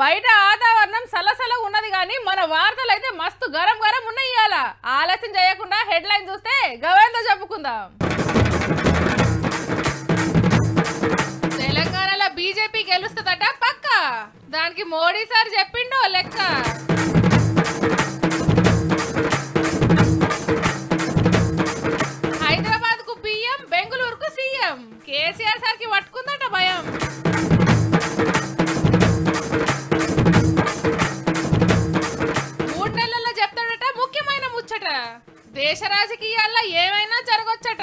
బయట వాతావరణం సలసల ఉన్నది కానీ మన వార్తలు అయితే మస్తు గరం గరం ఉన్నాయి ఇవాళ ఆలస్యం చేయకుండా హెడ్ లైన్ చూస్తే గవేందో చెప్పుకుందాం తెలంగాణలో బీజేపీ గెలుస్తుందట పక్క దానికి మోడీ సార్ చెప్పిండో లెక్క దేశ రాజకీయాల్లో ఏమైనా జరగొచ్చట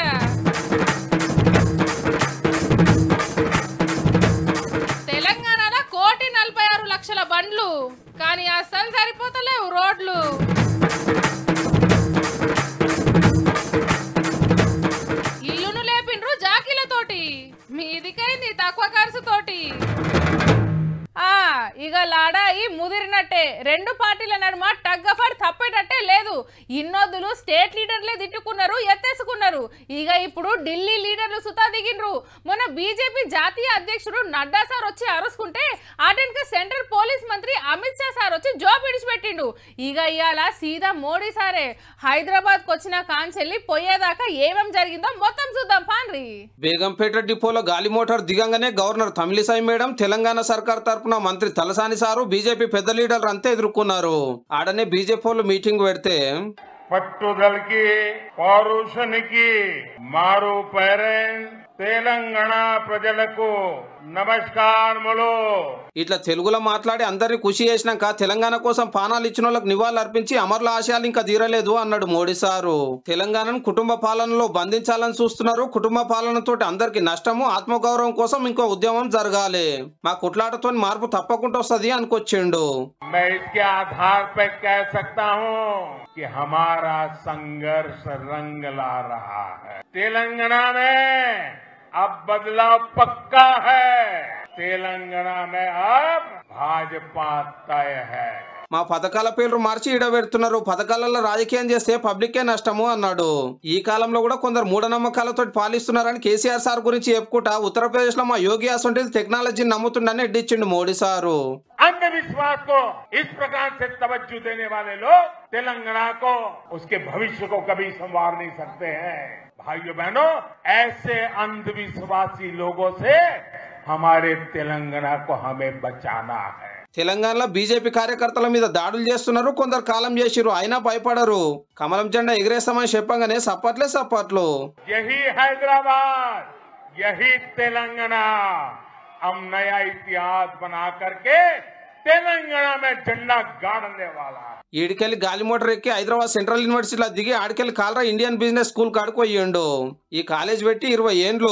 సరే హైదరాబాద్ కు వచ్చిన కాంచెల్లి పోయేదాకా ఏమేం జరిగిందో మొత్తం చూద్దాం పాన్రి బేగంపేట డిపోలో గాలి మోటార్ దిగంగానే గవర్నర్ తమిళిసాయి మేడం తెలంగాణ సర్కార్ తరఫున మంత్రి తలసాని సారు బీజేపీ పెద్ద లీడర్ అంతా ఎదుర్కొన్నారు ఆడనే బీజేపీ వాళ్ళు మీటింగ్ పెడితే పట్టుదలకి పారుషనికి మారు పేరెంట్ తెలంగాణ ప్రజలకు నమస్కార్ ఇట్లా తెలుగులో మాట్లాడి అందరినీ ఖుషి చేసినాక తెలంగాణ కోసం పానాలు ఇచ్చిన వాళ్ళకి నివాళులు అర్పించి అమరుల ఆశయాలు ఇంకా తీరలేదు అన్నాడు మోడీ సారు తెలంగాణను కుటుంబ పాలనలో బంధించాలని చూస్తున్నారు కుటుంబ పాలనతో అందరికి నష్టము ఆత్మగౌరవం కోసం ఇంకో ఉద్యమం జరగాలి మా కుట్లాటతో మార్పు తప్పకుండా వస్తుంది అనుకొచ్చిండు సంఘర్ష రంగ లా తెలంగాణ अब बदलाव पक्का है तेलंगाना में अब भाजपा तय है మా పథకాల పేర్లు మార్చి పెడుతున్నారు పథకాలలో రాజకీయం చేస్తే పబ్లికే నష్టము అన్నాడు ఈ కాలంలో కూడా కొందరు మూఢనమ్మకాలతో పాలిస్తున్నారని కేసీఆర్ సార్ గురించి చెప్పుకుంటా ఉత్తరప్రదేశ్ లో మా యోగి అసొంటి టెక్నాలజీ నమ్ముతుండని ఎడ్డిచ్చిండు మోడీ సారు తెలంగాణ भाइयों बहनों ऐसे अंधविश्वासी लोगों से हमारे तेलंगाना को हमें बचाना है तेलंगा बीजेपी कार्यकर्ता दाड़ी को कलम आईना भयपड़ कमलम जेड एगरेस्पाने सपटे सपाट यही हैदराबाद यही तेलंगाना हम नया इतिहास बना करके తెలంగాణ జెండా గాడనే గాలి మోటార్ ఎక్కి హైదరాబాద్ సెంట్రల్ యూనివర్సిటీలో దిగి ఆడికెళ్ళి కాలరా ఇండియన్ బిజినెస్ స్కూల్ కాడుకోయ్యండు ఈ కాలేజ్ పెట్టి ఇరవై ఏండ్లు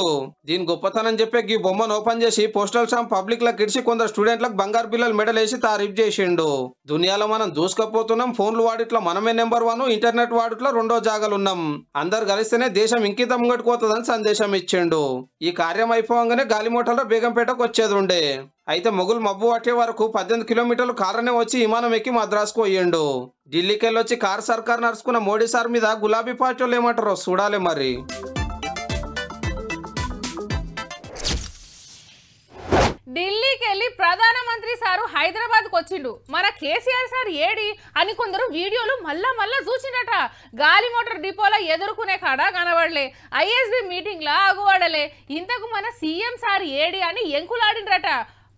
దీని గొప్పతనం చెప్పే ఈ బొమ్మను ఓపెన్ చేసి పోస్టల్ స్టాంప్ పబ్లిక్ లకు ఇడిచి కొందరు స్టూడెంట్లకు బంగారు బిల్లలు మెడల్ వేసి తారీఫ్ చేసిండు దునియాలో మనం దూసుకపోతున్నాం ఫోన్లు వాడిట్లో మనమే నెంబర్ వన్ ఇంటర్నెట్ వాడిట్లో రెండో జాగాలున్నాం అందరు కలిస్తేనే దేశం ఇంకితం ముంగట్టుకోతుందని సందేశం ఇచ్చిండు ఈ కార్యం అయిపోగానే గాలి మోటార్లో బేగంపేటకు వచ్చేది ఉండే అయితే మొగులు మబ్బు పట్టే వరకు పద్దెనిమిది కిలోమీటర్లు కారునే వచ్చి విమానం ఎక్కి మద్రాసుకు పోయిండు ఢిల్లీకి వెళ్ళొచ్చి కారు సర్కార్ నడుచుకున్న మోడీ సార్ మీద గులాబీ పార్టీ వాళ్ళు ఏమంటారో చూడాలి మరి ఢిల్లీకి వెళ్ళి ప్రధానమంత్రి సారు హైదరాబాద్కు వచ్చిండు మన కేసీఆర్ సార్ ఏడి అని కొందరు వీడియోలు మళ్ళా మళ్ళా చూసిండట గాలి మోటార్ డిపోలో ఎదుర్కొనే కాడ కనబడలే ఐఎస్బి మీటింగ్లా ఆగువాడలే ఇంతకు మన సీఎం సార్ ఏడి అని ఎంకులాడిండ్రట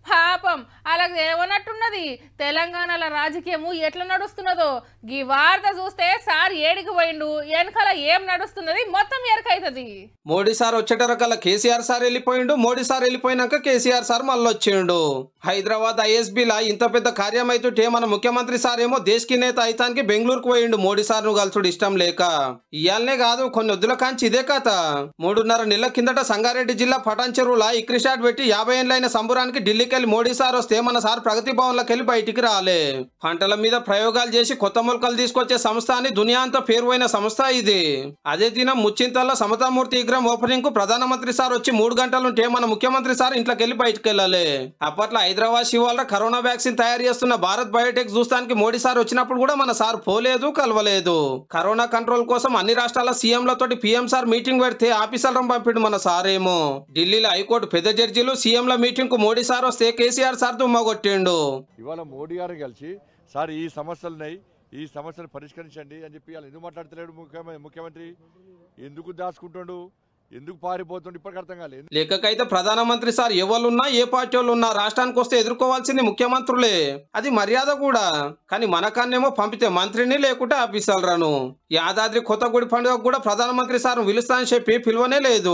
పాపం అలాగే ఏమన్నట్టున్నది తెలంగాణల రాజకీయము ఎట్లా నడుస్తున్నదో ఈ వార్త చూస్తే సార్ ఏడికి పోయిండు వెనకాల ఏం నడుస్తున్నది మొత్తం ఎరకైతుంది మోడీ సార్ వచ్చేటరకల కేసీఆర్ సార్ వెళ్ళిపోయిండు మోడీ సార్ వెళ్ళిపోయినాక కేసీఆర్ సార్ మళ్ళీ వచ్చిండు హైదరాబాద్ ఐఎస్బీలా ఇంత పెద్ద కార్యం అయితే మన ముఖ్యమంత్రి సార్ ఏమో దేశకి నేత అయితానికి బెంగళూరుకు పోయిండు మోడీ సార్ ను కలుసుడు ఇష్టం లేక ఇయాలనే కాదు కొన్ని వద్దుల కాంచి ఇదే కథ మూడున్నర నెలల కిందట సంగారెడ్డి జిల్లా పటాన్ చెరువులా ఇక్రిషాట్ పెట్టి యాభై ఏళ్ళైన సంబురానికి ఢిల్లీ ఎన్నికలు మోడీ సార్ వస్తే మన సార్ ప్రగతి భవన్లోకి వెళ్ళి బయటికి రాలే పంటల మీద ప్రయోగాలు చేసి కొత్త మొలకలు తీసుకొచ్చే సంస్థ అని దునియా అంతా పేరుపోయిన సంస్థ ఇది అదే దినం ముచ్చింతల్లో సమతామూర్తి విగ్రహం ఓపెనింగ్ కు ప్రధానమంత్రి సార్ వచ్చి మూడు గంటలుంటే మన ముఖ్యమంత్రి సార్ ఇంట్లోకి వెళ్ళి బయటకు వెళ్ళాలి అప్పట్లో హైదరాబాద్ శివాల కరోనా వ్యాక్సిన్ తయారు చేస్తున్న భారత్ బయోటెక్ చూస్తానికి మోడీ సార్ వచ్చినప్పుడు కూడా మన సార్ పోలేదు కలవలేదు కరోనా కంట్రోల్ కోసం అన్ని రాష్ట్రాల సీఎంలతోటి పీఎం సార్ మీటింగ్ పెడితే ఆఫీసర్లను పంపిడు మన సార్ ఏమో ఢిల్లీలో హైకోర్టు పెద్ద జడ్జీలు సీఎంల మీటింగ్ కు మోడీ సార్ వస్తే వస్తే కేసీఆర్ సార్ దుమ్మగొట్టిండు ఇవాళ మోడీ గారు కలిసి సార్ ఈ సమస్యలున్నాయి ఈ సమస్యను పరిష్కరించండి అని చెప్పి వాళ్ళు ఎందుకు మాట్లాడతలేడు ముఖ్యమంత్రి ఎందుకు దాచుకుంటుండు ఎందుకు పారిపోతుండే ఇప్పటికర్థం కాలేదు లెక్కకైతే ప్రధానమంత్రి సార్ ఎవరున్నా ఏ పార్టీ వాళ్ళు ఉన్నా రాష్ట్రానికి వస్తే ఎదుర్కోవాల్సింది ముఖ్యమంత్రులే అది మర్యాద కూడా కానీ మనకాన్నేమో పంపితే మంత్రిని లేకుంటే రాను యాదాద్రి కొత్తగూడి పండుగకు కూడా ప్రధానమంత్రి సార్ పిలుస్తానని చెప్పి పిలువనే లేదు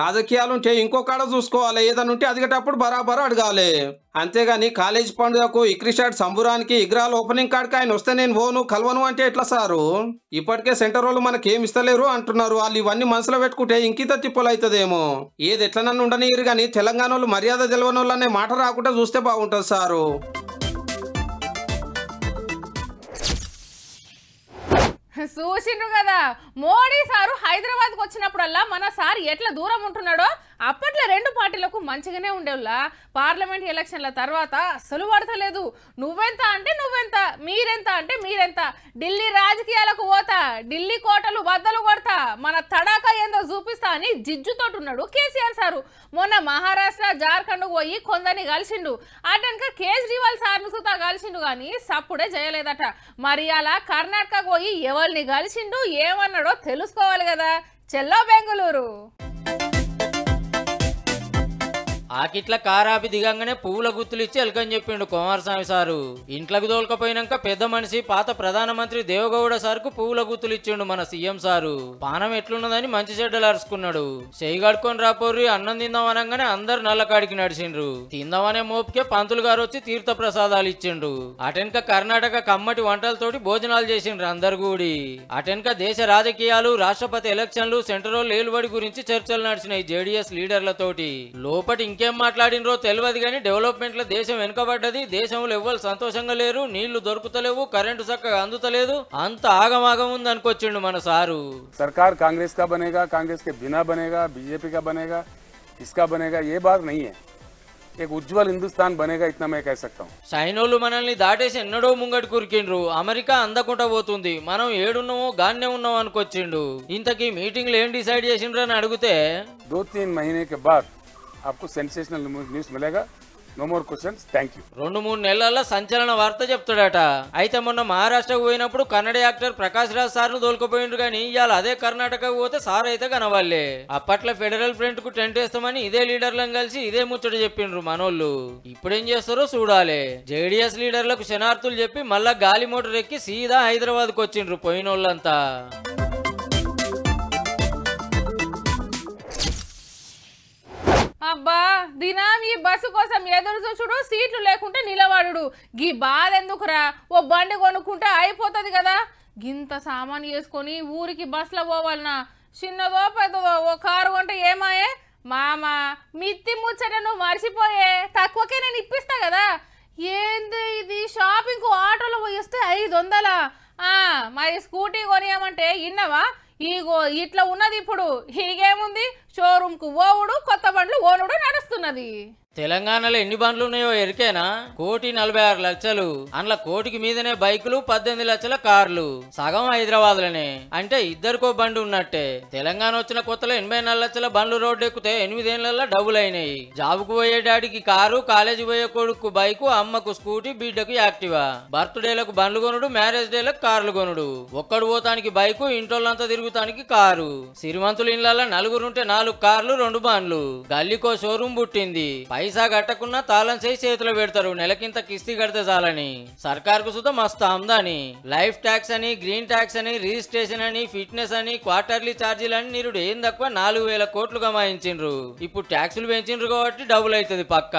రాజకీయాలుంటే ఇంకో కాడ చూసుకోవాలి ఏదనుంటే అదిగేటప్పుడు బరాబరు అడగాలి అంతేగాని కాలేజ్ పండుగకు ఇక్రిషాడ్ సంబురానికి ఇగ్రాల్ ఓపెనింగ్ కార్డ్కి ఆయన వస్తే నేను పోను కలవను అంటే ఎట్లా సారు ఇప్పటికే సెంటర్ వాళ్ళు మనకేం ఇస్తలేరు అంటున్నారు వాళ్ళు ఇవన్నీ మనసులో పెట్టుకుంటే ఇంకిత తిప్పలు అవుతుందేమో ఏది ఎట్లనన్నా ఉండనీరు కానీ తెలంగాణ వాళ్ళు మర్యాద తెలవని అనే మాట రాకుండా చూస్తే బాగుంటుంది సారు చూసిండ్రు కదా మోడీ సారు హైదరాబాద్కి వచ్చినప్పుడల్లా మన సార్ ఎట్లా దూరం ఉంటున్నాడో అప్పట్లో రెండు పార్టీలకు మంచిగానే ఉండేవులా పార్లమెంట్ ఎలక్షన్ల తర్వాత అసలు పడతలేదు నువ్వెంత అంటే నువ్వెంత మీరెంత అంటే మీరెంత ఢిల్లీ రాజకీయాలకు పోతా ఢిల్లీ కోటలు బద్దలు కొడతా మన తడాక ఏందో చూపిస్తా అని ఉన్నాడు కేసీఆర్ సారు మొన్న మహారాష్ట్ర జార్ఖండ్ పోయి కొందని కలిసిండు అటనక కేజ్రీవాల్ సార్ని సుతా కలిసిండు కానీ సప్పుడే చేయలేదట మరి అలా కర్ణాటక పోయి ఎవరిని కలిసిండు ఏమన్నాడో తెలుసుకోవాలి కదా చెల్లో బెంగళూరు ఆకిట్ల కారాపి దిగంగానే పువ్వుల గుర్తులు ఇచ్చి వెళ్ళకని చెప్పిండు కుమారస్వామి సారు ఇంట్లోకి దోలుకపోయినాక పెద్ద మనిషి పాత ప్రధానమంత్రి దేవగౌడ సార్కు పువ్వుల గుర్తులు ఇచ్చిండు మన సీఎం సారు పానం ఎట్లున్నదని మంచి చెడ్డలు అరుచుకున్నాడు చేయి రాపోర్రి అన్నం తిందాం అనగానే అందరు నల్లకాడికి నడిచిండ్రు తిందామనే మోపుకే పంతులు గారు వచ్చి తీర్థ ప్రసాదాలు ఇచ్చిండు అటెన్క కర్ణాటక కమ్మటి వంటలతోటి భోజనాలు చేసిండ్రు అందరు కూడి అటెన్క దేశ రాజకీయాలు రాష్ట్రపతి ఎలక్షన్లు సెంట్రల్ లేలుబడి గురించి చర్చలు నడిచినాయి జేడీఎస్ లీడర్లతోటి లోపటి ఇంకేం మాట్లాడినరో తెలియదు కానీ డెవలప్మెంట్లో దేశం వెనుకబడ్డది దేశంలో ఎవ్వరు సంతోషంగా లేరు నీళ్లు దొరుకుతలేవు కరెంటు చక్కగా అందుతలేదు అంత ఆగమాగం ఉంది అనుకొచ్చిండు మన సారు సర్కార్ కాంగ్రెస్ కా బనేగా కాంగ్రెస్ కి బినా బనేగా బీజేపీ కా బనేగా ఇస్కా బనేగా ఏ బాధ నహీ ఉజ్వల్ హిందుస్థాన్ బనేగా हिंदुस्तान సైనోలు సైనోళ్ళు మనల్ని దాటేసి ఎన్నడో ముంగటి కురికిండ్రు అమెరికా అందకుండా పోతుంది మనం ఏడున్నామో గానే ఉన్నాం అనుకొచ్చిండు ఇంతకీ మీటింగ్లు ఏం డిసైడ్ చేసిండ్రు అని అడిగితే దో తీన్ మహినే కే బాద్ आपको सेंसेशनल न्यूज मिलेगा no more questions thank you రెండు మూడు నెలల సంచలన వార్త చెప్తాడట అయితే మొన్న మహారాష్ట్రకు పోయినప్పుడు కన్నడ యాక్టర్ ప్రకాష్ రాజ్ సార్ను దోలుకుపోయిండు కానీ ఇవాళ అదే కర్ణాటక పోతే సార్ అయితే కనవాలే అప్పట్లో ఫెడరల్ ఫ్రంట్ కు టెంట్ వేస్తామని ఇదే లీడర్లను కలిసి ఇదే ముచ్చట చెప్పిండ్రు మనోళ్ళు ఇప్పుడేం చేస్తారో చూడాలి జేడీఎస్ లీడర్లకు క్షణార్థులు చెప్పి మళ్ళా గాలి మోటార్ ఎక్కి సీదా హైదరాబాద్కు వచ్చిండ్రు పోయినోళ్ళంతా అబ్బా దినం ఈ బస్సు కోసం ఎదురు చూసుడు సీట్లు లేకుంటే నిలబడు గీ బాధ ఎందుకురా ఓ బండి కొనుక్కుంటే అయిపోతుంది కదా గింత సామాన్ చేసుకొని ఊరికి బస్సులో పోవాలనా చిన్నదో పెద్దదో ఓ కారు కొంటే ఏమాయే మామా మిత్తి ముచ్చట నువ్వు మర్చిపోయే తక్కువకే నేను ఇప్పిస్తా కదా ఏంది ఇది షాపింగ్కు ఆటోలో పోయిస్తే ఐదు వందల మరి స్కూటీ కొనియామంటే ఇన్నవా ఇగో ఇట్లా ఉన్నది ఇప్పుడు హీగేముంది షోరూంకు ఓవుడు కొత్త బండ్లు ఓనుడు నడుస్తున్నది తెలంగాణలో ఎన్ని బండ్లు ఉన్నాయో ఎరికేనా కోటి నలభై ఆరు లక్షలు అందులో కోటికి మీదనే బైకులు పద్దెనిమిది లక్షల కార్లు సగం హైదరాబాద్ లోనే అంటే ఇద్దరికో బండి ఉన్నట్టే తెలంగాణ వచ్చిన కొత్తలో ఎనభై నాలుగు లక్షల బండ్లు రోడ్డు ఎక్కితే ఎనిమిదేళ్లలో డబుల్ అయినాయి జాబుకు పోయే డాడీకి కారు కాలేజీ పోయే కొడుకు బైకు అమ్మకు స్కూటీ బిడ్డకు యాక్టివా బర్త్డేలకు బండ్లు కొనుడు మ్యారేజ్ డేలకు కార్లు కొనుడు ఒక్కడు పోతానికి బైకు ఇంటోళ్ళంతా తిరుగుతానికి కారు సిరిమంతులు ఇళ్లలో నలుగురుంటే నాలుగు కార్లు రెండు బండ్లు గల్లీకో షోరూమ్ పుట్టింది పై పైసా కట్టకున్నా తాళం చేసి చేతిలో పెడతారు నెలకింత కిస్తీ కడితే చాలని సర్కార్కు సుతం మస్తు ఆమ్దాని లైఫ్ ట్యాక్స్ అని గ్రీన్ ట్యాక్స్ అని రిజిస్ట్రేషన్ అని ఫిట్నెస్ అని క్వార్టర్లీ ఛార్జీలు అని నిరుడు ఏం తక్కువ నాలుగు వేల కోట్లు గమాయించిండ్రు ఇప్పుడు ట్యాక్సులు పెంచిండ్రు కాబట్టి డబుల్ అవుతుంది పక్క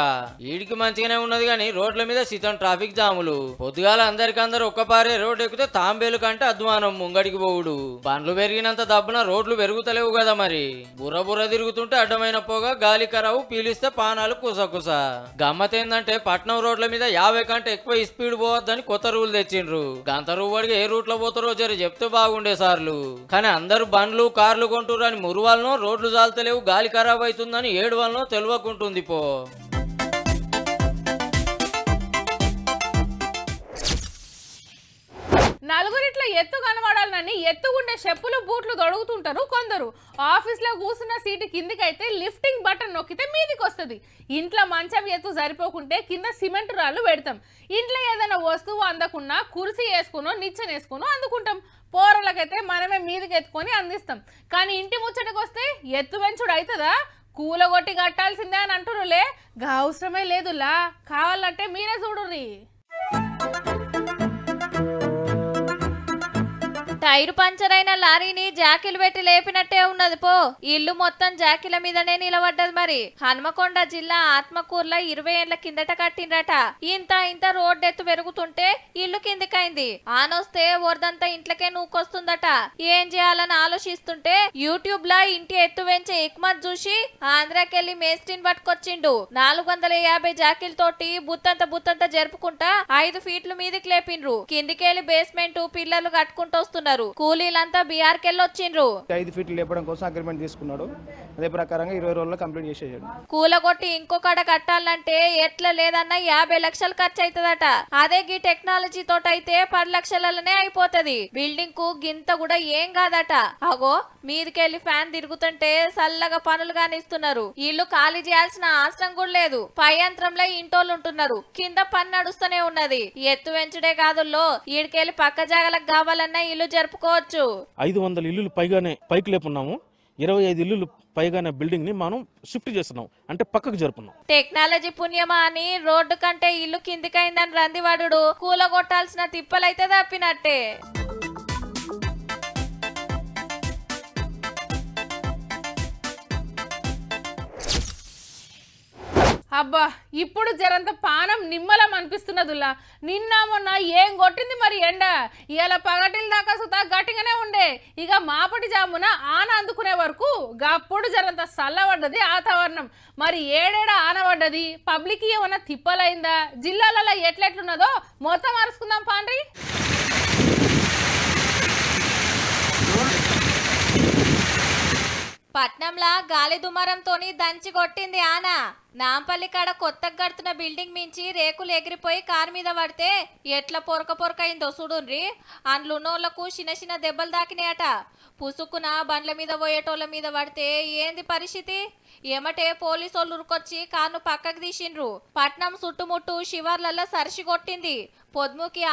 ఈడికి మంచిగానే ఉన్నది కానీ రోడ్ల మీద సితం ట్రాఫిక్ జాములు పొద్దుగాల అందరికందరు ఒక్కపారే రోడ్ ఎక్కితే తాంబేలు కంటే అధ్వానం ముంగడికి పోవుడు బండ్లు పెరిగినంత దబ్బున రోడ్లు పెరుగుతలేవు కదా మరి బుర్ర బుర్ర తిరుగుతుంటే అడ్డమైన పోగా గాలి కరావు పీలిస్తే పానాలు కుస సొక్కుసా గమ్మత్ ఏంటంటే పట్నం రోడ్ల మీద యాభై కంటే ఎక్కువ స్పీడ్ పోవద్దని కొత్త రూల్ తెచ్చిండ్రు గంత వాడికి ఏ రూట్ లో పోతారో జరి చెప్తే బాగుండే సార్లు కానీ అందరు బండ్లు కార్లు కొంటురని మురువాలను రోడ్లు జాలతలేవు గాలి ఖరాబ్ అవుతుందని ఏడు వాళ్ళను తెలియకుంటుంది పో నలుగురిట్ల ఎత్తు కనబడాలని ఎత్తుగుండే చెప్పులు బూట్లు దొడుగుతుంటారు కొందరు ఆఫీస్లో కూర్చున్న సీటు కిందికైతే లిఫ్టింగ్ బటన్ నొక్కితే మీదికి వస్తుంది ఇంట్లో మంచం ఎత్తు సరిపోకుంటే కింద సిమెంట్ రాళ్ళు పెడతాం ఇంట్లో ఏదైనా వస్తువు అందకున్నా కుర్సీ వేసుకునో నిచ్చెన వేసుకునో అందుకుంటాం పోరలకైతే మనమే మీదికి ఎత్తుకొని అందిస్తాం కానీ ఇంటి ముచ్చటకు వస్తే ఎత్తు పెంచుడు అవుతుందా కూలగొట్టి కట్టాల్సిందే అని గా అవసరమే లేదులా కావాలంటే మీరే చూడు టైర్ పంచర్ అయిన లారీని జాకిలు పెట్టి లేపినట్టే ఉన్నది పో ఇల్లు మొత్తం జాకిల మీదనే నిలబడ్డది మరి హనుమకొండ జిల్లా ఆత్మకూర్లో ఇరవై ఏళ్ల కిందట కట్టిండ్రట ఇంత ఇంత రోడ్ ఎత్తు పెరుగుతుంటే ఇల్లు కిందికైంది ఆనొస్తే వరదంతా ఇంట్లకే నూకొస్తుందట ఏం చేయాలని ఆలోచిస్తుంటే యూట్యూబ్ లా ఇంటి ఎత్తు వెంచే ఎక్మత్ చూసి ఆంధ్రాకెళ్లి మేస్టిన్ పట్టుకొచ్చిండు నాలుగు వందల యాభై జాకిల్ తోటి బుత్తంత బుత్తంత జరుపుకుంటా ఐదు ఫీట్లు మీదకి లేపిండ్రు కిందికెళ్లి బేస్మెంట్ పిల్లలు కట్టుకుంటూ వస్తున్నారు తీసుకున్నారు కూలీలంతా బీఆర్కెళ్ళొచ్చిండ్రు ఐదు ఫీట్లు లేపడం కోసం అగ్రిమెంట్ తీసుకున్నాడు అదే ప్రకారంగా ఇరవై రోజుల్లో కంప్లీట్ చేసేసాడు కూలగొట్టి కడ కట్టాలంటే ఎట్లా లేదన్న యాభై లక్షలు ఖర్చు అవుతుందట అదే గీ టెక్నాలజీ తోటైతే పది లక్షలనే అయిపోతుంది బిల్డింగ్ కు గింత కూడా ఏం కాదట అగో మీదికెళ్లి ఫ్యాన్ తిరుగుతుంటే చల్లగా పనులు కానిస్తున్నారు ఇల్లు ఖాళీ చేయాల్సిన అవసరం కూడా లేదు పై యంత్రంలో ఇంటోళ్ళు ఉంటున్నారు కింద పని నడుస్తూనే ఉన్నది ఎత్తు వెంచడే కాదుల్లో ఈడికెళ్ళి పక్క జాగలకు కావాలన్నా ఇల్లు జరుపుకోవచ్చు ఐదు వందల ఇల్లులు పైగానే పైకి లేపున్నాము ఇరవై ఐదు ఇల్లులు పైగా బిల్డింగ్ ని మనం షిఫ్ట్ చేస్తున్నాం అంటే పక్కకు జరుపున్నాం టెక్నాలజీ పుణ్యమా అని రోడ్డు కంటే ఇల్లు కిందికైందని రందివాడు కూలగొట్టాల్సిన తిప్పలైతే తప్పినట్టే అబ్బా ఇప్పుడు జరంత పానం నిమ్మలం అనిపిస్తున్నదిలా నిన్న మొన్న ఏం కొట్టింది మరి ఎండ ఇవాళ పగటిల దాకా సుతా గట్టిగానే ఉండే ఇక మాపటి జామున ఆన అందుకునే వరకు గప్పుడు జరంత చల్లబడ్డది వాతావరణం మరి ఏడేడ ఆనబడ్డది పబ్లిక్ ఏమన్నా తిప్పలైందా జిల్లాలలో ఎట్లెట్లున్నదో మొత్తం అరుచుకుందాం పాండ్రి పట్నంలా గాలి దుమారంతోని దంచి కొట్టింది ఆనా నాంపల్లి కాడ కొత్తగా కడుతున్న బిల్డింగ్ మించి రేకులు ఎగిరిపోయి కారు మీద పడితే ఎట్లా పొరక పొరకైందో చూడుండ్రి అందులోనోళ్లకు చిన్న చిన్న దెబ్బలు దాకినాయట పుసుకున బండ్ల మీద పోయేటోళ్ళ మీద పడితే ఏంది పరిస్థితి పోలీసు వాళ్ళు ఉరుకొచ్చి కారును పక్కకు తీసిండ్రు పట్నం చుట్టుముట్టు శివార్లలో సరిసిగొట్టింది పొద్ముకి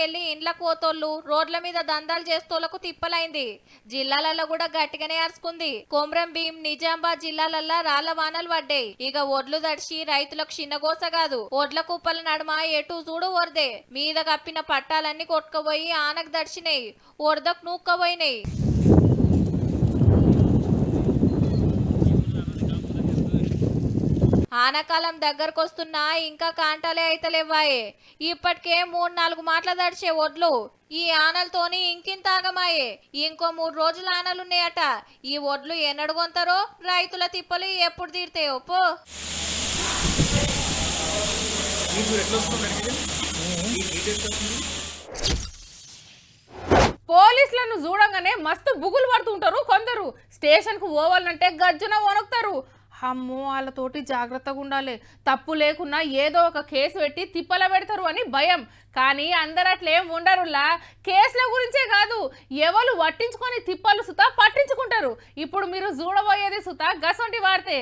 వెళ్లి ఇండ్ల కోతోళ్ళు రోడ్ల మీద దందాలు చేస్తోళ్లకు తిప్పలైంది జిల్లాలలో కూడా గట్టిగానే అరుచుకుంది కొమరం భీం నిజామాబాద్ జిల్లాలల్లో రాళ్ల వానలు పడ్డాయి ఇక ఒడ్లు దడిచి రైతులకు చిన్నగోస కాదు ఒడ్ల కుప్పల నడుమ ఎటు చూడు ఒరదే మీద కప్పిన పట్టాలన్నీ కొట్టుకుపోయి ఆనకు దడిచినాయి ఒరదకు నూక్కపోయినాయి ఆనకాలం దగ్గరకు వస్తున్నా ఇంకా కాంటాలే అయితలేవ్వాయే ఇప్పటికే మూడు నాలుగు మాటలు దడిచే ఒడ్లు ఈ ఆనలతోని ఇంకింత ఆగమాయే ఇంకో మూడు రోజుల ఆనలున్నాయట ఈ ఒడ్లు ఎన్నడుగొంతారో రైతుల తిప్పలు ఎప్పుడు తీరుతాయో పో పోలీసులను చూడంగానే మస్తు బుగులు పడుతుంటారు కొందరు కు పోవాలంటే గజ్జున వణుకుతారు అమ్మో వాళ్ళతోటి జాగ్రత్తగా ఉండాలి తప్పు లేకున్నా ఏదో ఒక కేసు పెట్టి తిప్పల పెడతారు అని భయం కానీ అందరు అట్లేం ఉండరులా కేసుల గురించే కాదు ఎవరు పట్టించుకొని తిప్పలు సుత పట్టించుకుంటారు ఇప్పుడు మీరు చూడబోయేది సుత గసొంటి వార్తే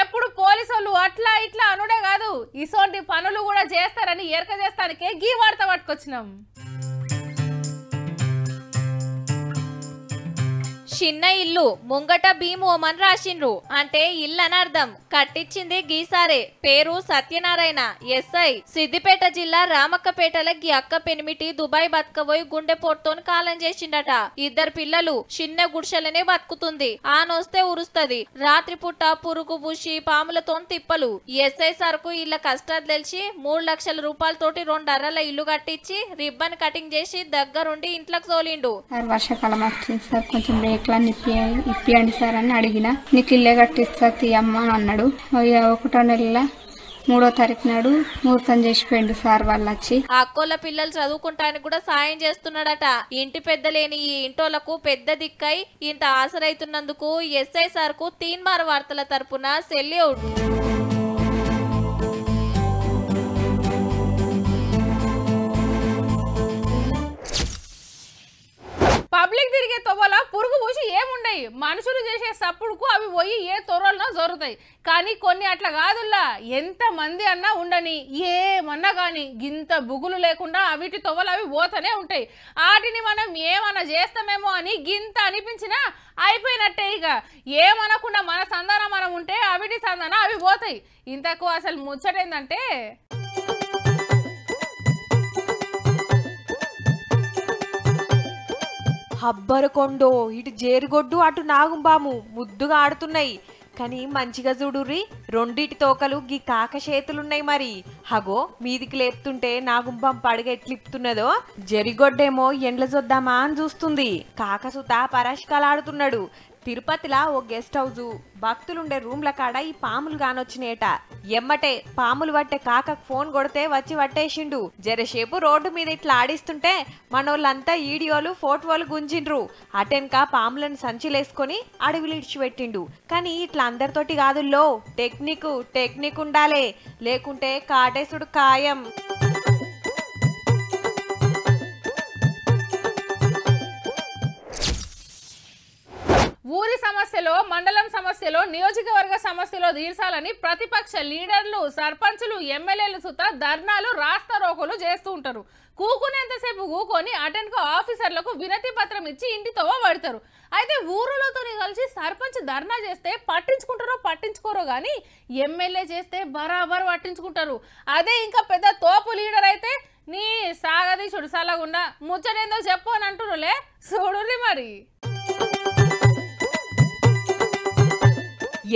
ఎప్పుడు పోలీసు అట్లా ఇట్లా అనుడే కాదు ఇసొంటి పనులు కూడా చేస్తారని ఎరక చేస్తానికే గీ వార్త పట్టుకొచ్చినాం చిన్న ఇల్లు ముంగట భీమోమన్ రాసిండ్రు అంటే ఇల్లు అని అర్థం కట్టించింది గీసారే పేరు సత్యనారాయణ ఎస్ఐ సిద్దిపేట జిల్లా రామక్కపేటల గీ అక్క పెనిమిటి దుబాయ్ బతకబోయి గుండెపోటుతో కాలం చేసిండట ఇద్దరు పిల్లలు చిన్న గుడిసెలనే బతుకుతుంది ఆనొస్తే ఉరుస్తుంది రాత్రిపూట పురుగు పుషి పాములతో తిప్పలు ఎస్ఐ సరుకు ఇళ్ళ కష్టాలు తెలిసి మూడు లక్షల రూపాయలతోటి రెండు అర్రల ఇల్లు కట్టించి రిబ్బన్ కటింగ్ చేసి దగ్గరుండి ఇంట్లోకి తోలిండు వర్షాకాలం కొంచెం లేట్ బట్టలన్నీ ఇప్పి ఇప్పియండి సార్ అని అడిగిన నీకు ఇల్లే కట్టిస్తా తీయమ్మ అని అన్నాడు ఒకటో నెల మూడో తారీఖు నాడు ముహూర్తం చేసిపోయిండు సార్ వాళ్ళు వచ్చి ఆ కోళ్ళ పిల్లలు చదువుకుంటానికి కూడా సాయం చేస్తున్నాడట ఇంటి పెద్ద లేని ఈ ఇంటోళ్లకు పెద్ద దిక్కై ఇంత ఆసరైతున్నందుకు ఎస్ఐ సార్ కు తీన్మార్ వార్తల తరపున సెల్యూట్ ఏ తొవ్వల పురుగు పూసి ఏముండయి మనుషులు చేసే సప్పుడుకు అవి పోయి ఏ తొర్రలనో జరుగుతాయి కానీ కొన్ని అట్లా కాదుల్లా ఎంతమంది అన్నా ఉండని ఏమన్నా కానీ గింత బుగులు లేకుండా అవిటి తొవ్వలు అవి పోతూనే ఉంటాయి వాటిని మనం ఏమన్నా చేస్తామేమో అని గింత అనిపించినా అయిపోయినట్టే ఇక ఏమనకుండా మన సంధానం మనం ఉంటే అవిటి సంధానం అవి పోతాయి ఇంతకు అసలు ముచ్చటేందంటే అబ్బరకొండో ఇటు జేరుగొడ్డు అటు నాగుంబాము ముద్దుగా ఆడుతున్నాయి కానీ మంచిగా చూడుర్రి రెండిటి తోకలు గీ కాక చేతులున్నాయి మరి హగో మీదికి లేపుతుంటే నాగుంబం పడగ ఎట్లిప్తున్నదో జరిగొడ్డేమో ఎండ్ల చూద్దామా అని చూస్తుంది కాకసుత పరాష్కాలాడుతున్నాడు తిరుపతిలా ఓ గెస్ట్ హౌజు భక్తులుండే రూమ్ల కాడ ఈ పాములు గానొచ్చినేట ఎమ్మటే పాములు పట్టే కాక ఫోన్ కొడితే వచ్చి పట్టేసిండు జరసేపు రోడ్డు మీద ఇట్లా ఆడిస్తుంటే మనోళ్ళంతా ఈడియోలు ఫోటోలు గుంజిండ్రు అటెన్క పాములను సంచిలేసుకొని అడవిలు పెట్టిండు కానీ ఇట్లా అందరితోటి కాదుల్లో టెక్నిక్ టెక్నిక్ ఉండాలే లేకుంటే కాటేసుడు ఖాయం ఊరి సమస్యలో మండలం సమస్యలో నియోజకవర్గ సమస్యలో తీర్చాలని ప్రతిపక్ష లీడర్లు సర్పంచులు ఎమ్మెల్యేలు సుత ధర్నాలు రాస్తారోకోలు చేస్తూ ఉంటారు కూకునేంతసేపు కూకొని అటెండ్కు ఆఫీసర్లకు వినతి పత్రం ఇచ్చి ఇంటితో పడతారు అయితే ఊరులతో కలిసి సర్పంచ్ ధర్నా చేస్తే పట్టించుకుంటారో పట్టించుకోరో కానీ ఎమ్మెల్యే చేస్తే బరాబర్ పట్టించుకుంటారు అదే ఇంకా పెద్ద తోపు లీడర్ అయితే నీ సాగది చుడుసాలగుండా ముచ్చనేందో చెప్పు అని అంటున్నారులే చూడు మరి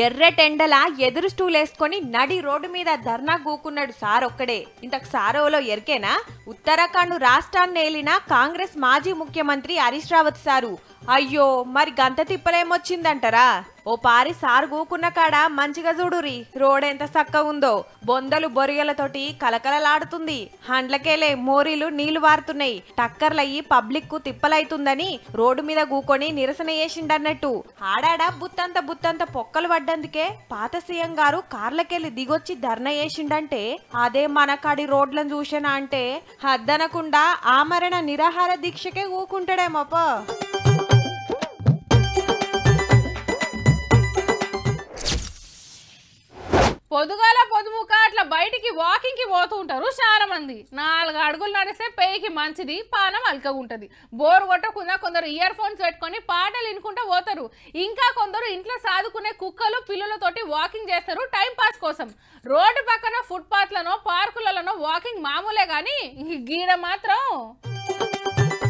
ఎర్రటెండల ఎదురు స్టూలేసుకొని నడి రోడ్డు మీద ధర్నా గూకున్నాడు సార్ ఒక్కడే ఇంతకు సారోలో ఎరికేనా ఉత్తరాఖండ్ రాష్ట్రాన్ని ఏలిన కాంగ్రెస్ మాజీ ముఖ్యమంత్రి హరీష్ రావత్ సారు అయ్యో మరి గంత తిప్పలేమొచ్చిందంటారా ఓ పారి సారు గూకున్న కాడ మంచిగా చూడురి రోడ్ ఎంత చక్కగా ఉందో బొందలు బొరియలతోటి కలకలలాడుతుంది హండ్లకేలే మోరీలు నీళ్లు వారుతున్నాయి టక్కర్లయ్యి పబ్లిక్ కు తిప్పలైతుందని రోడ్డు మీద గూకొని నిరసన చేసిండన్నట్టు ఆడాడ బుత్తంత బుత్తంత పొక్కలు పడ్డందుకే పాత సీఎం గారు కార్లకెళ్ళి దిగొచ్చి ధర్న చేసిండంటే అదే మనకాడి రోడ్లను చూసినా అంటే హద్దనకుండా ఆమరణ నిరాహార దీక్షకే ఊకుంటాడేమోపో పొదుగల పొదుముక అట్లా బయటికి వాకింగ్కి పోతూ ఉంటారు చాలా మంది నాలుగు అడుగులు నడిస్తే పేయికి మంచిది పానం ఉంటుంది బోర్ కొట్టకుండా కొందరు ఇయర్ ఫోన్స్ పెట్టుకొని పాటలు వినుకుంటూ పోతారు ఇంకా కొందరు ఇంట్లో సాదుకునే కుక్కలు పిల్లలతోటి వాకింగ్ చేస్తారు టైం పాస్ కోసం రోడ్డు పక్కన ఫుట్పాత్లనో పార్కులలోనో వాకింగ్ మామూలే కానీ గీడ మాత్రం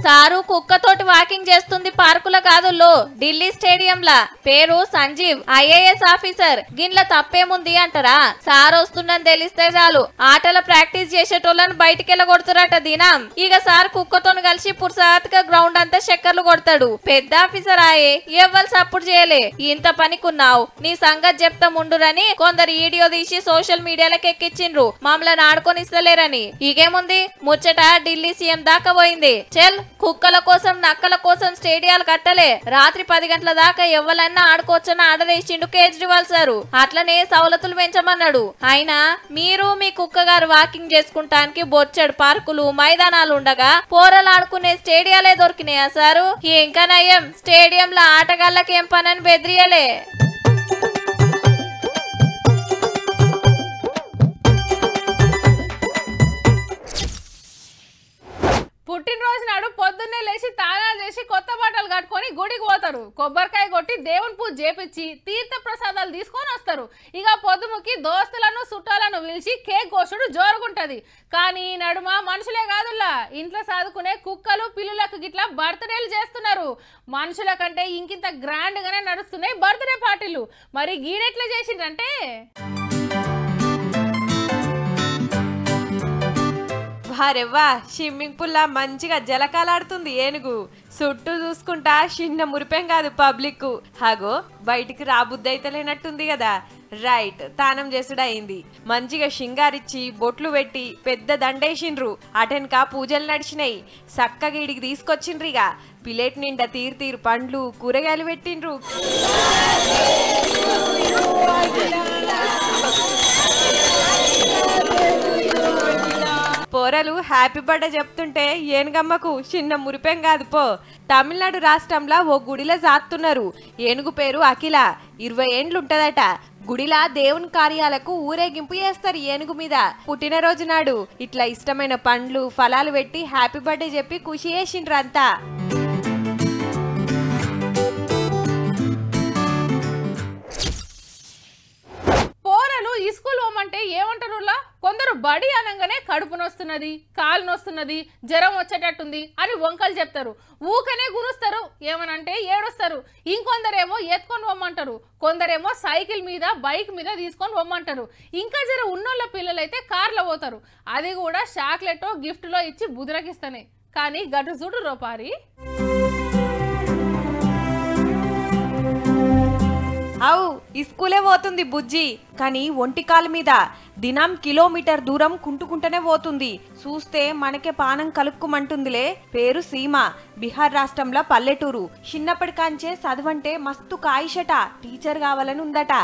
సారు కుక్కతోటి వాకింగ్ చేస్తుంది పార్కుల కాదుల్లో ఢిల్లీ స్టేడియంలా పేరు సంజీవ్ ఐఏఎస్ ఆఫీసర్ గిన్ల తప్పేముంది అంటారా సార్ వస్తుందని తెలిస్తే చాలు ఆటల ప్రాక్టీస్ చేసేటోళ్ళని బయటికెళ్ళగొడుతురట దినం ఇక సార్ కుక్కతోను కలిసి పురుసాత్గా గ్రౌండ్ అంతా చెక్కర్లు కొడతాడు పెద్ద ఆఫీసర్ ఆయే ఎవ్వరు సపోర్ట్ చేయలే ఇంత పనికున్నావు నీ సంగతి చెప్తా ముండురని కొందరు వీడియో తీసి సోషల్ మీడియాలకు ఎక్కిచ్చిండ్రు మమ్మల్ని ఆడుకొని ఇస్తలేరని ఇకేముంది ముచ్చట ఢిల్లీ సీఎం దాకా పోయింది చెల్ కుక్కల కోసం నక్కల కోసం స్టేడియాలు కట్టలే రాత్రి పది గంటల దాకా ఎవరైనా ఆడుకోవచ్చని ఆడదేసిండు కేజ్రీవాల్ సారు అట్లనే సవలతులు పెంచమన్నాడు అయినా మీరు మీ కుక్క గారు వాకింగ్ చేసుకుంటానికి బొచ్చడు పార్కులు మైదానాలు ఉండగా పోరలు ఆడుకునే స్టేడియాలే దొరికినాయా సారు ఇంకా నయం స్టేడియంలో ఆటగాళ్ళకేం పనని బెదిరియలే పుట్టినరోజు నాడు పొద్దున్నే లేచి తానా చేసి కొత్త బాటలు కట్టుకొని గుడికి పోతారు కొబ్బరికాయ కొట్టి దేవుని పూజ చేపించి తీర్థ ప్రసాదాలు తీసుకొని వస్తారు ఇక పొద్దుముకి దోస్తులను చుట్టాలను పిలిచి కేక్ కోసుడు జోరుగుంటది కానీ నడుమ మనుషులే కాదుల్లా ఇంట్లో సాదుకునే కుక్కలు పిల్లులకు గిట్లా బర్త్డేలు చేస్తున్నారు మనుషుల కంటే ఇంకింత గ్రాండ్గానే నడుస్తున్నాయి బర్త్డే పార్టీలు మరి గీడెట్లు చేసిండ్రంటే అరెవ్వా స్విమ్మింగ్ పూల్లా మంచిగా జలకాలాడుతుంది ఏనుగు చుట్టూ చూసుకుంటా చిన్న మురిపేం కాదు పబ్లిక్ హాగో బయటికి రాబుద్దైతలేనట్టుంది కదా రైట్ తానం చేసుడు అయింది మంచిగా షింగారిచ్చి బొట్లు పెట్టి పెద్ద దండేసిండ్రు అటెన్క పూజలు నడిచినాయి చక్కగా ఇడికి తీసుకొచ్చిండ్రిగా పిలేట్ నిండా తీరు తీరు పండ్లు కూరగాయలు పెట్టిండ్రు పోరలు హ్యాపీ బర్త్డే చెప్తుంటే ఏనుగమ్మకు చిన్న మురిపేం కాదు పో తమిళనాడు రాష్ట్రంలో ఓ గుడిలో జాతున్నారు ఏనుగు పేరు అఖిల ఇరవై ఏండ్లుంటదట గుడిలా దేవుని కార్యాలకు ఊరేగింపు చేస్తారు ఏనుగు మీద పుట్టినరోజు నాడు ఇట్లా ఇష్టమైన పండ్లు ఫలాలు పెట్టి హ్యాపీ బర్త్డే చెప్పి ఖుషి చేసిండ్రంతా ఈ స్కూల్ పోమంటే ఏమంటారు కొందరు బడి అనగానే కడుపు నొస్తున్నది కాలు నొస్తున్నది జ్వరం వచ్చేటట్టుంది అని వంకలు చెప్తారు ఊకనే గురుస్తారు ఏమనంటే ఏడుస్తారు ఇంకొందరేమో ఎత్తుకొని పొమ్మంటారు కొందరేమో సైకిల్ మీద బైక్ మీద తీసుకొని పొమ్మంటారు ఇంకా జర ఉన్నోళ్ళ పిల్లలైతే కార్లో పోతారు అది కూడా చాక్లెట్ గిఫ్ట్లో ఇచ్చి బుదిరకిస్తానే కానీ గటు చూడు రోపారి అవు ఇస్కూలే పోతుంది బుజ్జి కానీ ఒంటికాల మీద దినం కిలోమీటర్ దూరం కుంటుకుంటనే పోతుంది చూస్తే మనకే పానం కలుక్కుమంటుందిలే పేరు సీమ బీహార్ రాష్ట్రంలో పల్లెటూరు కాంచే చదువంటే మస్తు కాయిషట టీచర్ కావాలని ఉందట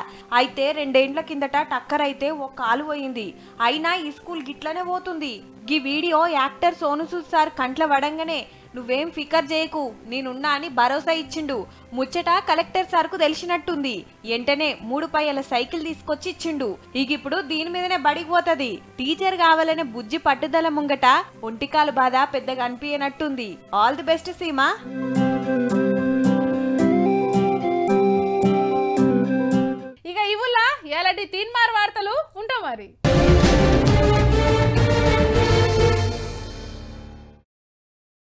అయితే రెండేండ్ల కిందట టక్కర్ అయితే ఒక కాలు పోయింది అయినా ఈ స్కూల్ గిట్లనే పోతుంది గీ video actor Sonu Sood sir కంట్ల వడంగానే నువ్వేం ఫికర్ చేయకు నేనున్నా అని భరోసా ఇచ్చిండు ముచ్చట కలెక్టర్ సార్కు తెలిసినట్టుంది ఎంటనే మూడు పైల సైకిల్ తీసుకొచ్చి ఇచ్చిండు ఇప్పుడు దీని మీదనే బడికి పోతుంది టీచర్ కావాలనే బుజ్జి పట్టుదల ముంగట ఒంటికాలు బాధ పెద్దగా అనిపించినట్టుంది ఆల్ ది బెస్ట్ సీమా ఇక ఇవుల్లా ఎలాంటి తీన్మార్ వార్తలు ఉంటాం మరి